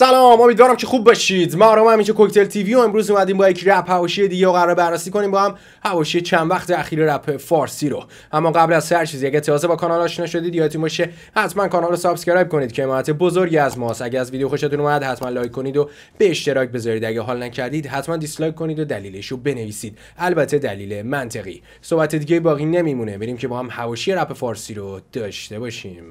سلام امیدوارم که خوب باشید ما رو همینجا کوکتل تیوی و امروز اومدیم با یک رپ حواشی دیگه و قرار بررسی کنیم با هم حواشی چند وقت اخیر رپ فارسی رو اما قبل از هر چیزی اگه تازه با کانال آشنا شدید یادتون باشه حتما کانال رو سابسکرایب کنید که حمایت بزرگی از ماست اگه از ویدیو خوشتون اومد حتما لایک کنید و به اشتراک بذارید اگه حال نکردید حتما دیسلایک کنید و دلیلش رو بنویسید البته دلیل منطقی صحبت دیگه باقی نمیمونه بریم که با هم حواشی رپ فارسی رو داشته باشیم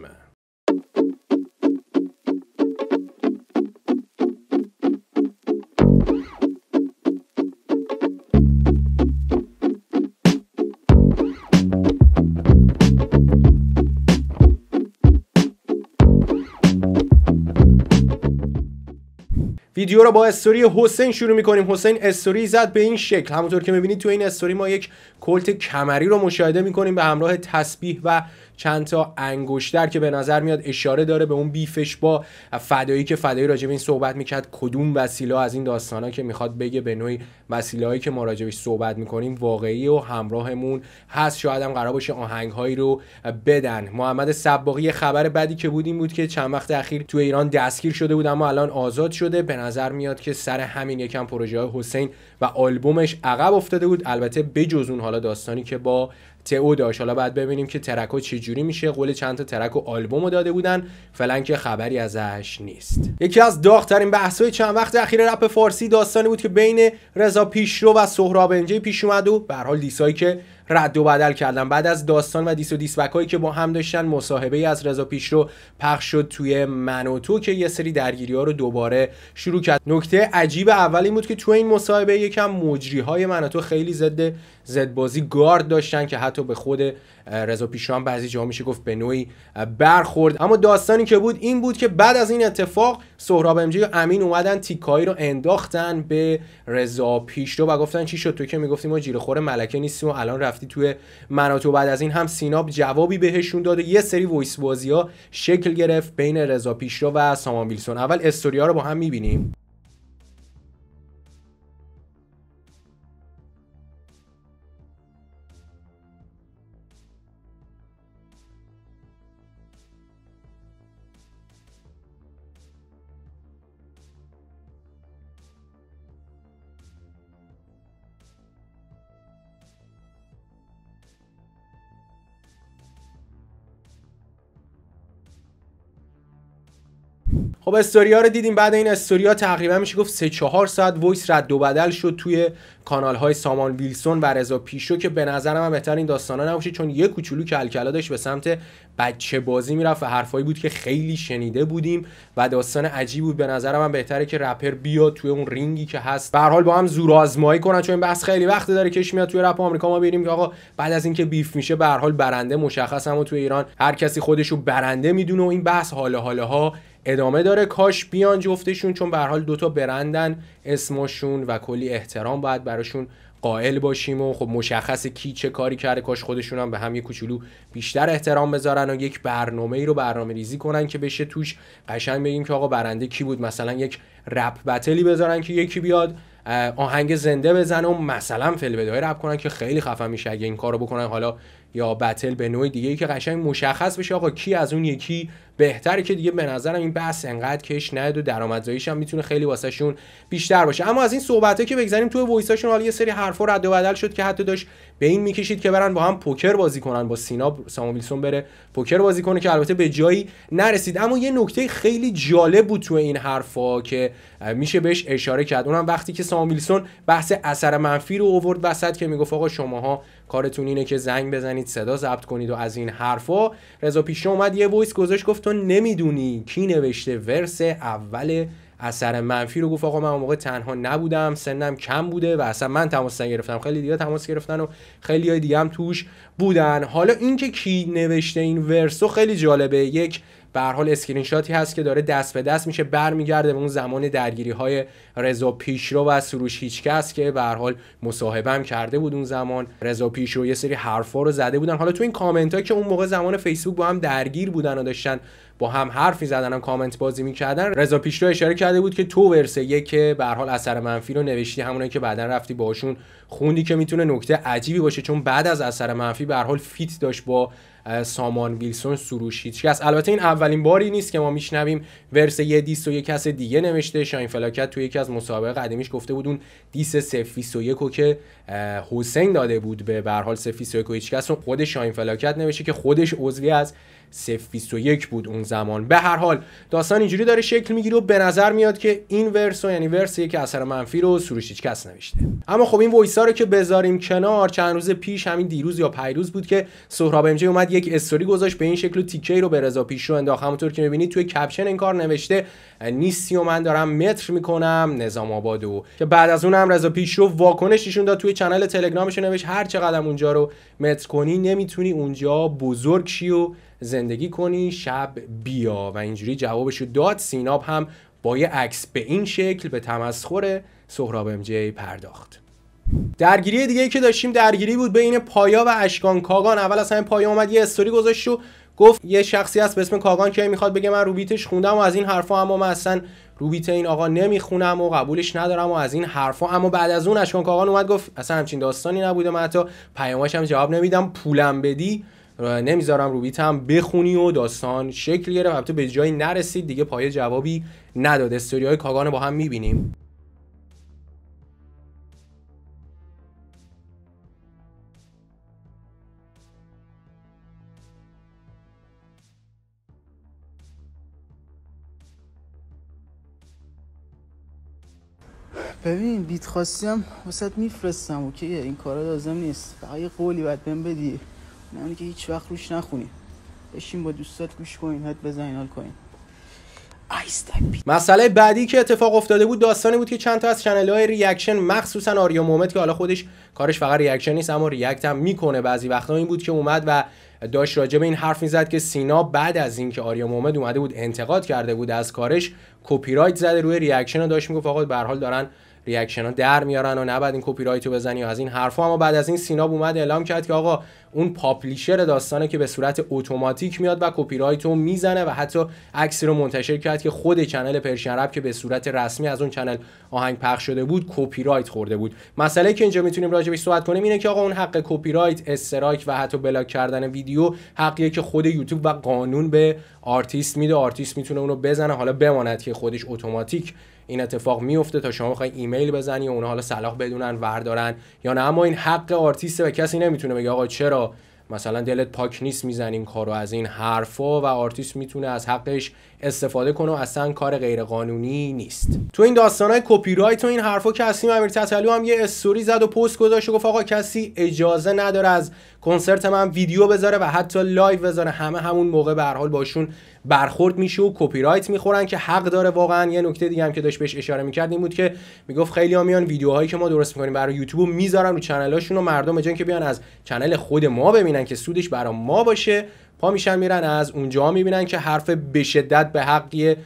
ویدیو رو با استوری حسین شروع میکنیم حسین استوری زد به این شکل همونطور که میبینید تو این استوری ما یک کلت کمری رو مشاهده میکنیم به همراه تسبیح و چند تا انگشتر که به نظر میاد اشاره داره به اون بیفش با فدایی که فدایی راجع به این صحبت میکرد کدوم وسیله از این داستانا که میخواد بگه به نوعی وسیله هایی که ما راجبش صحبت میکنیم واقعی و همراهمون هست شاید هم قرار باشه آهنگ هایی رو بدن محمد سباقی خبر بعدی که بود این بود که چند وقت اخیر تو ایران دستگیر شده بود اما الان آزاد شده به نظر میاد که سر همین یکم پروژه حسین و آلبومش عقب افتاده بود البته بجز اون حالا داستانی که با تئو داشت حالا بعد ببینیم که ترکو چه جوری میشه قول چند تا ترک و آلبومو داده بودن فعلا که خبری ازش نیست یکی از بحث های چند وقت اخیر رپ فارسی داستانی بود که بین رضا پیشرو و سهراب انجی پیش اومد و به حال دیسایی که رد و بدل کردن بعد از داستان و دیس و دیسبک هایی که با هم داشتن مصاحبه ای از رضا پیشرو پخش شد توی منوتو که یه سری درگیری ها رو دوباره شروع کرد نکته عجیب اول این بود که توی این مصاحبه یکم مجری های من تو خیلی ضد زد بازی گارد داشتن که حتی به خود رضا پیشرو بعضی جا میشه گفت به نوعی برخورد اما داستانی که بود این بود که بعد از این اتفاق سهراب امجی و امین اومدن تیکایی رو انداختن به رضا پیشرو و گفتن چی شد تو که میگفتی ما جیره ملکه نیستیم و الان رفت رفتی توی مناطق بعد از این هم سیناب جوابی بهشون داد یه سری وایس بازی ها شکل گرفت بین رضا پیشرو و سامان ویلسون اول استوریا رو با هم میبینیم خب استوریا رو دیدیم بعد این استوریا تقریبا میشه گفت 3 4 ساعت وایس رد و بدل شد توی کانال های سامان ویلسون و رضا پیشو که به نظرم من بهتر این داستانا نباشه چون یه کوچولو کلکلا داشت به سمت بچه بازی میرفت و حرفایی بود که خیلی شنیده بودیم و داستان عجیب بود به نظرم من بهتره که رپر بیاد توی اون رینگی که هست به حال با هم زورآزمایی کنن چون این بحث خیلی وقت داره کش میاد توی رپ آمریکا ما ببینیم که آقا بعد از اینکه بیف میشه به حال برنده مشخص هم توی ایران هر کسی خودش رو برنده میدونه و این بحث حال حالا ادامه داره کاش بیان جفتشون چون به حال دوتا برندن اسمشون و کلی احترام باید براشون قائل باشیم و خب مشخص کی چه کاری کرده کاش خودشون هم به هم یه کوچولو بیشتر احترام بذارن و یک برنامه ای رو برنامه ریزی کنن که بشه توش قشنگ بگیم که آقا برنده کی بود مثلا یک رپ بتلی بذارن که یکی بیاد آهنگ زنده بزنه و مثلا فلبدای رپ کنن که خیلی خفه میشه اگه این کارو بکنن حالا یا بتل به نوع دیگه ای که قشنگ مشخص بشه آقا کی از اون یکی بهتره که دیگه به نظرم این بحث انقدر کش نده و درآمدزاییش هم میتونه خیلی واسهشون بیشتر باشه اما از این صحبته که بگذاریم توی وایساشون حالا یه سری حرفا رد و بدل شد که حتی داشت به این میکشید که برن با هم پوکر بازی کنن با سینا سام بره پوکر بازی کنه که البته به جایی نرسید اما یه نکته خیلی جالب بود تو این حرفا که میشه بهش اشاره کرد اونم وقتی که سام بحث اثر منفی رو آورد وسط که میگفت آقا شماها کارتون اینه که زنگ بزنید صدا ضبط کنید و از این حرفا رضا پیش اومد یه وایس گذاشت گفت تو نمیدونی کی نوشته ورس اول اثر منفی رو گفت آقا من اون موقع تنها نبودم سنم کم بوده و اصلا من تماس نگرفتم خیلی دیگه تماس گرفتن و خیلی های دیگه هم توش بودن حالا اینکه کی نوشته این ورسو خیلی جالبه یک به هر حال اسکرین شاتی هست که داره دست به دست میشه برمیگرده به اون زمان درگیری های رضا پیشرو و سروش هیچکس که به هر حال مصاحبه کرده بود اون زمان رضا پیشرو یه سری حرفا رو زده بودن حالا تو این کامنت ها که اون موقع زمان فیسبوک با هم درگیر بودن و داشتن با هم حرفی زدن کامنت بازی میکردن رضا پیشرو اشاره کرده بود که تو ورسه یک که به حال اثر منفی رو نوشتی همونایی که بعدا رفتی باشون خوندی که میتونه نکته عجیبی باشه چون بعد از اثر منفی به حال فیت داشت با سامان ویلسون هیچ کس البته این اولین باری نیست که ما میشنویم ورس یه دیس و یه کس دیگه نوشته شاین فلاکت توی یکی از مسابقه قدیمیش گفته بود اون دیس یکو که حسین داده بود به برحال هر و یکو هیچ کس خود شاین فلاکت نوشته که خودش عضوی از 021 بود اون زمان به هر حال داستان اینجوری داره شکل میگیره و به نظر میاد که این ورسو یعنی ورس یک اثر منفی رو هیچ کس نوشته اما خب این وایسا رو که بذاریم کنار چند روز پیش همین دیروز یا پیروز بود که سهراب امجی اومد یک استوری گذاشت به این شکل و رو به رضا پیشرو انداخت همونطور که میبینید توی کپشن این کار نوشته نیستی و من دارم متر میکنم نظام آباد که بعد از اونم رضا پیشرو واکنش نشون داد توی کانال تلگرامش نوشت هر قدم اونجا رو متر کنی نمیتونی اونجا بزرگ شی و زندگی کنی شب بیا و اینجوری جوابشو داد سیناب هم با یه عکس به این شکل به تمسخر سهراب امجی پرداخت درگیری دیگه ای که داشتیم درگیری بود بین پایا و اشکان کاغان اول اصلا پایا اومد یه استوری گذاشت و گفت یه شخصی هست به اسم کاگان که میخواد بگه من روبیتش خوندم و از این حرفا اما من اصلا روبیت این آقا نمیخونم و قبولش ندارم و از این حرفا اما بعد از اون اشکان کاغان اومد گفت اصلا همچین داستانی نبوده من حتی پیاماش هم جواب نمیدم پولم بدی آره، نمیذارم رو بیتم بخونی و داستان شکل گرفت البته به جایی نرسید دیگه پای جوابی نداد استوری های کاگان با هم میبینیم ببین بیت خواستیم وسط میفرستم اوکی این کارا لازم نیست فقط یه قولی باید بهم بدی نه که هیچ وقت روش نخونی بشین با دوستات گوش کنین حد بزنین حال کنین مسئله بعدی که اتفاق افتاده بود داستانی بود که چند تا از چنل های ریاکشن مخصوصا آریا محمد که حالا خودش کارش فقط ریاکشن نیست اما ریاکت هم میکنه بعضی وقتا این بود که اومد و داشت راجع به این حرف میزد که سینا بعد از اینکه آریا محمد اومده بود انتقاد کرده بود از کارش کپی رایت زده روی ریاکشن رو داشت میگفت فقط به حال دارن ریاکشن ها در میارن و نباید این کپی رایت رو بزنی و از این حرفا اما بعد از این سیناب اومد اعلام کرد که آقا اون پاپلیشر داستانه که به صورت اتوماتیک میاد و کپی رایت رو میزنه و حتی عکسی رو منتشر کرد که خود کانال پرشین که به صورت رسمی از اون کانال آهنگ پخش شده بود کپی رایت خورده بود مسئله که اینجا میتونیم راجع بهش صحبت کنیم اینه که آقا اون حق کپی رایت استرایک و حتی بلاک کردن ویدیو حقیه که خود یوتیوب و قانون به آرتیست میده آرتیست میتونه اونو بزنه حالا بماند که خودش اتوماتیک این اتفاق میفته تا شما بخوای ایمیل بزنی و اونها حالا صلاح بدونن وردارن یا نه اما این حق آرتیست به کسی نمیتونه بگه آقا چرا مثلا دلت پاک نیست میزنیم کارو از این حرفا و آرتیست میتونه از حقش استفاده کنه و اصلا کار غیرقانونی نیست تو این داستانای کپی رایت و این حرفا که امیر تتلو هم یه استوری زد و پست گذاشت و گفت آقا کسی اجازه نداره از کنسرت من ویدیو بذاره و حتی لایو بذاره همه همون موقع به هر حال باشون برخورد میشه و کپی رایت میخورن که حق داره واقعا یه نکته دیگه هم که داشت بهش اشاره میکرد این بود که میگفت خیلی ها میان ویدیوهایی که ما درست میکنیم برای یوتیوب میذارن رو چنلاشون و مردم به که بیان از چنل خود ما ببینن که سودش برای ما باشه پا میشن میرن از اونجا میبینن که حرف به شدت به حقیه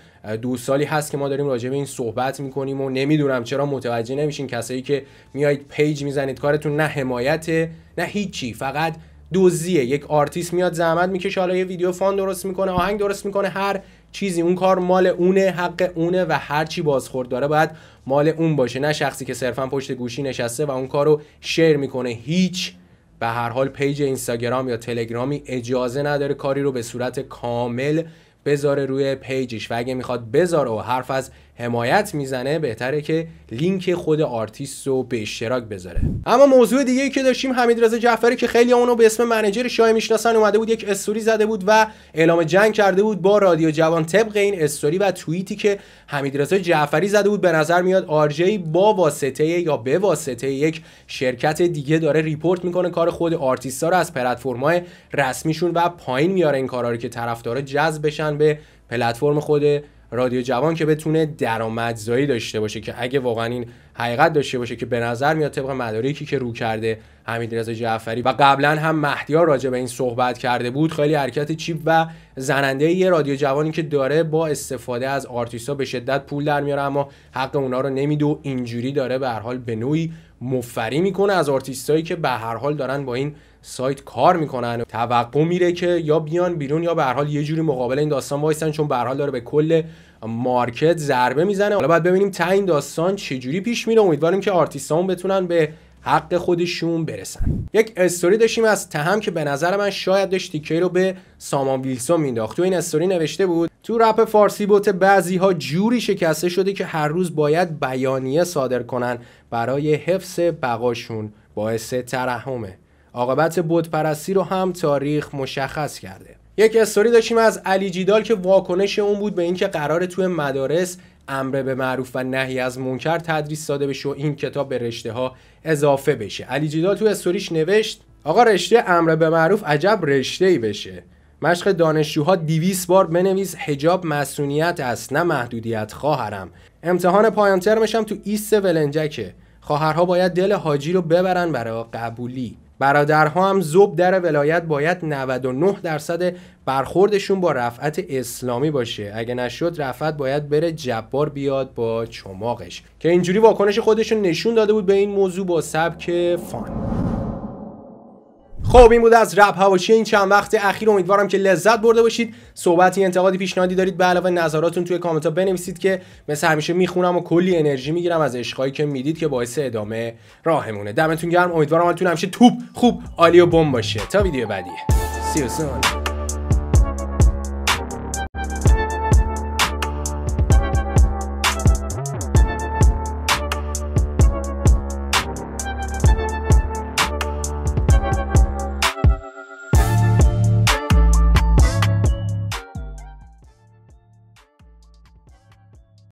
دو هست که ما داریم راجع به این صحبت میکنیم و نمیدونم چرا متوجه نمیشین کسایی که میایید پیج میزنید کارتون نه حمایت نه هیچی فقط دوزیه یک آرتیست میاد زحمت میکشه حالا یه ویدیو فان درست میکنه آهنگ درست میکنه هر چیزی اون کار مال اونه حق اونه و هر چی بازخورد داره باید مال اون باشه نه شخصی که صرفا پشت گوشی نشسته و اون کارو شیر میکنه هیچ به هر حال پیج اینستاگرام یا تلگرامی اجازه نداره کاری رو به صورت کامل بذاره روی پیجش و اگه میخواد بذاره و حرف از حمایت میزنه بهتره که لینک خود آرتیست رو به اشتراک بذاره اما موضوع دیگه ای که داشتیم حمیدرضا جعفری که خیلی اونو به اسم منیجر شاه میشناسن اومده بود یک استوری زده بود و اعلام جنگ کرده بود با رادیو جوان طبق این استوری و توییتی که حمیدرضا جعفری زده بود به نظر میاد آرجی با واسطه یا به واسطه یک شرکت دیگه داره ریپورت میکنه کار خود آرتیستا رو از پلتفرم‌های رسمیشون و پایین میاره این کارا رو که طرفدارا جذب بشن به پلتفرم خود رادیو جوان که بتونه درآمدزایی داشته باشه که اگه واقعا این حقیقت داشته باشه که به نظر میاد طبق مدارکی که رو کرده حمید رضا جعفری و قبلا هم مهدیار راجع به این صحبت کرده بود خیلی حرکت چیپ و زننده یه رادیو جوانی که داره با استفاده از آرتیستا به شدت پول در میاره اما حق اونا رو نمیده و اینجوری داره به هر حال به نوعی مفری میکنه از آرتیستایی که به هر حال دارن با این سایت کار میکنن توقع میره که یا بیان بیرون یا به هر حال یه جوری مقابل این داستان وایسن چون به هر حال داره به کل مارکت ضربه میزنه حالا باید ببینیم تا این داستان جوری پیش میره امیدواریم که آرتیستامون بتونن به حق خودشون برسن یک استوری داشتیم از تهم که به نظر من شاید داشت تیکه رو به سامان ویلسون مینداخت تو این استوری نوشته بود تو رپ فارسی بوت بعضی ها جوری شکسته شده که هر روز باید بیانیه صادر کنن برای حفظ بقاشون باعث ترحمه عاقبت بود پرستی رو هم تاریخ مشخص کرده یک استوری داشتیم از علی جیدال که واکنش اون بود به اینکه قرار توی مدارس امر به معروف و نهی از منکر تدریس داده بشه و این کتاب به رشته ها اضافه بشه علی جیدال توی استوریش نوشت آقا رشته امر به معروف عجب رشته ای بشه مشق دانشجوها 200 بار بنویس حجاب مسئولیت است نه محدودیت خواهرم امتحان پایان ترمشم تو ایست ولنجکه خواهرها باید دل حاجی رو ببرن برای قبولی برادرها هم زوب در ولایت باید 99 درصد برخوردشون با رفعت اسلامی باشه اگه نشد رفعت باید بره جبار بیاد با چماقش که اینجوری واکنش خودشون نشون داده بود به این موضوع با سبک فان خب این بود از رپ هواشی این چند وقت اخیر امیدوارم که لذت برده باشید صحبتی انتقادی پیشنهادی دارید به علاوه نظراتتون توی کامنت ها بنویسید که مثل همیشه میخونم و کلی انرژی میگیرم از عشقایی که میدید که باعث ادامه راهمونه دمتون گرم امیدوارم حالتون همیشه توپ خوب عالی و بم باشه تا ویدیو بعدی سی